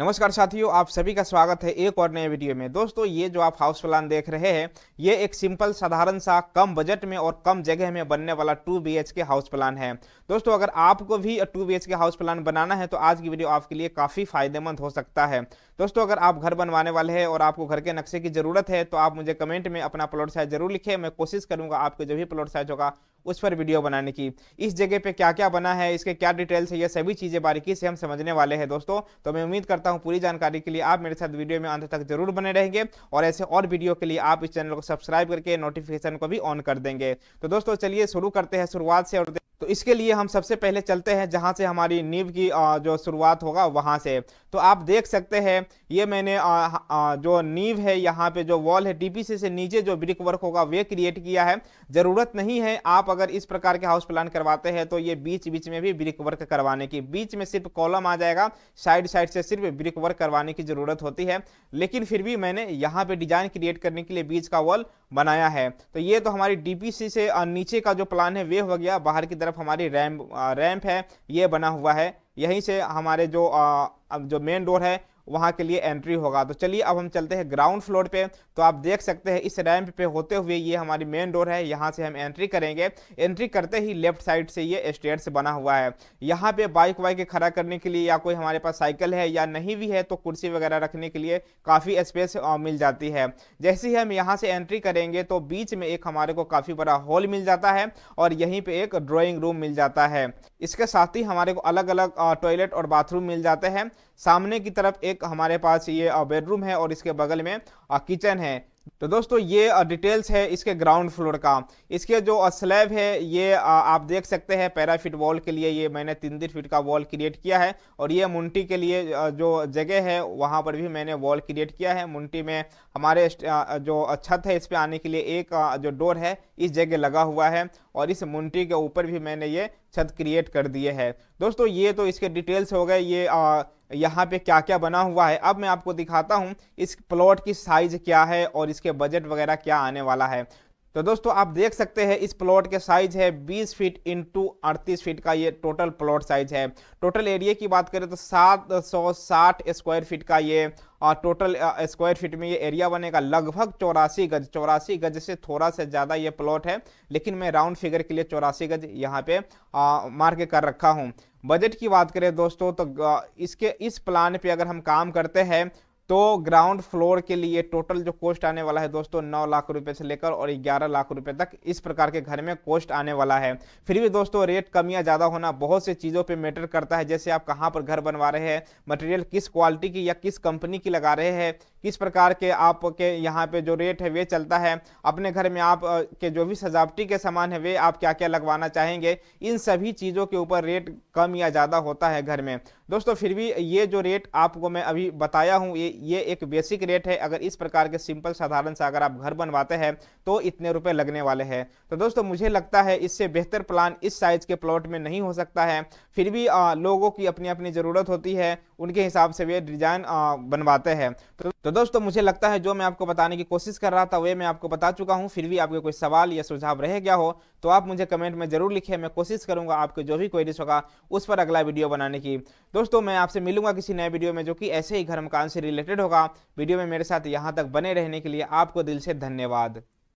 नमस्कार साथियों आप सभी का स्वागत है एक और नए वीडियो में दोस्तों ये जो आप हाउस प्लान देख रहे हैं ये एक सिंपल साधारण सा कम बजट में और कम जगह में बनने वाला two B K house plan है दोस्तों अगर आपको भी two B K house plan बनाना है तो आज की वीडियो आपके लिए काफ़ी फायदेमंद हो सकता है दोस्तों अगर आप घर बनवाने वाले हैं और आपको घर के नक्शे की ज़रूरत है तो आप मुझे कमेंट में अपना प्लॉट साइज जरूर लिखे मैं कोशिश करूँगा आपके जो भी प्लॉट साइज होगा उस पर वीडियो बनाने की इस जगह पे क्या क्या बना है इसके क्या डिटेल्स है यह सभी चीज़ें बारीकी से हम समझने वाले हैं दोस्तों तो मैं उम्मीद करता करता हूँ पूरी जानकारी के लिए आप मेरे साथ वीडियो में अंत तक जरूर बने रहेंगे और ऐसे और वीडियो के लिए आप इस चैनल को सब्सक्राइब करके नोटिफिकेशन को भी ऑन कर देंगे तो दोस्तों चलिए शुरू करते हैं शुरुआत से और तो इसके लिए हम सबसे पहले चलते हैं जहाँ से हमारी नींव की जो शुरुआत होगा वहाँ से तो आप देख सकते हैं ये मैंने जो नींव है यहाँ पे जो वॉल है डीपीसी से नीचे जो ब्रिक वर्क होगा वे क्रिएट किया है ज़रूरत नहीं है आप अगर इस प्रकार के हाउस प्लान करवाते हैं तो ये बीच बीच में भी ब्रिक वर्क करवाने की बीच में सिर्फ कॉलम आ जाएगा साइड साइड से सिर्फ ब्रिक वर्क करवाने की ज़रूरत होती है लेकिन फिर भी मैंने यहाँ पर डिज़ाइन क्रिएट करने के लिए बीच का वॉल बनाया है तो ये तो हमारी डी से नीचे का जो प्लान है वे हो गया बाहर की तरफ हमारी रैम रैम्प है ये बना हुआ है यहीं से हमारे जो आ, जो मेन डोर है वहाँ के लिए एंट्री होगा तो चलिए अब हम चलते हैं ग्राउंड फ्लोर पे तो आप देख सकते हैं इस रैम्प पे होते हुए ये हमारी मेन डोर है यहाँ से हम एंट्री करेंगे एंट्री करते ही लेफ्ट साइड से ये से बना हुआ है यहाँ पे बाइक वाइक खड़ा करने के लिए या कोई हमारे पास साइकिल है या नहीं भी है तो कुर्सी वगैरह रखने के लिए काफ़ी स्पेस मिल जाती है जैसे ही हम यहाँ से एंट्री करेंगे तो बीच में एक हमारे को काफ़ी बड़ा हॉल मिल जाता है और यहीं पर एक ड्रॉइंग रूम मिल जाता है इसके साथ ही हमारे को अलग अलग टॉयलेट और बाथरूम मिल जाते हैं सामने की तरफ एक एक हमारे पास ये बेडरूम है और इसके बगल में किचन है तो दोस्तों ये डिटेल्स है इसके ग्राउंड फ्लोर का इसके जो स्लैब है ये आप देख सकते हैं पैराफिट वॉल के लिए ये मैंने तीन तीन फिट का वॉल क्रिएट किया है और ये मुंटी के लिए जो जगह है वहाँ पर भी मैंने वॉल क्रिएट किया है मुंटी में हमारे जो छत है इस पे आने के लिए एक जो डोर है इस जगह लगा हुआ है और इस मुंटी के ऊपर भी मैंने ये छत क्रिएट कर दिए है दोस्तों ये तो इसके डिटेल्स हो गए ये आ, यहाँ पे क्या क्या बना हुआ है अब मैं आपको दिखाता हूँ इस प्लॉट की साइज़ क्या है और इसके बजट वगैरह क्या आने वाला है तो दोस्तों आप देख सकते हैं इस प्लॉट के साइज है 20 फीट इंटू अड़तीस फीट का ये टोटल प्लॉट साइज है टोटल एरिया की बात करें तो 760 स्क्वायर फीट का ये और टोटल स्क्वायर फीट में ये एरिया बनेगा लगभग चौरासी गज चौरासी गज से थोड़ा सा ज़्यादा ये प्लॉट है लेकिन मैं राउंड फिगर के लिए चौरासी गज यहाँ पे मार्क uh, कर रखा हूँ बजट की बात करें दोस्तों तो uh, इसके इस प्लान पे अगर हम काम करते हैं तो ग्राउंड फ्लोर के लिए टोटल जो कॉस्ट आने वाला है दोस्तों नौ लाख रुपए से लेकर और ग्यारह लाख रुपए तक इस प्रकार के घर में कॉस्ट आने वाला है फिर भी दोस्तों रेट कम या ज़्यादा होना बहुत से चीज़ों पे मैटर करता है जैसे आप कहाँ पर घर बनवा रहे हैं मटेरियल किस क्वालिटी की या किस कंपनी की लगा रहे हैं किस प्रकार के आपके यहाँ पे जो रेट है वे चलता है अपने घर में आप के जो भी सजावटी के सामान है वे आप क्या क्या लगवाना चाहेंगे इन सभी चीज़ों के ऊपर रेट कम या ज़्यादा होता है घर में दोस्तों फिर भी ये जो रेट आपको मैं अभी बताया हूँ ये ये एक बेसिक रेट है अगर इस प्रकार के सिंपल साधारण सा अगर आप घर बनवाते हैं तो इतने रुपये लगने वाले हैं तो दोस्तों मुझे लगता है इससे बेहतर प्लान इस साइज़ के प्लॉट में नहीं हो सकता है फिर भी लोगों की अपनी अपनी ज़रूरत होती है उनके हिसाब से वे डिज़ाइन बनवाते हैं तो तो दोस्तों मुझे लगता है जो मैं आपको बताने की कोशिश कर रहा था वे मैं आपको बता चुका हूँ फिर भी आपके कोई सवाल या सुझाव रह गया हो तो आप मुझे कमेंट में जरूर लिखे मैं कोशिश करूंगा आपके जो भी क्वेरीज होगा उस पर अगला वीडियो बनाने की दोस्तों मैं आपसे मिलूंगा किसी नए वीडियो में जो कि ऐसे ही घर मकान से रिलेटेड होगा वीडियो में मेरे साथ यहाँ तक बने रहने के लिए आपको दिल से धन्यवाद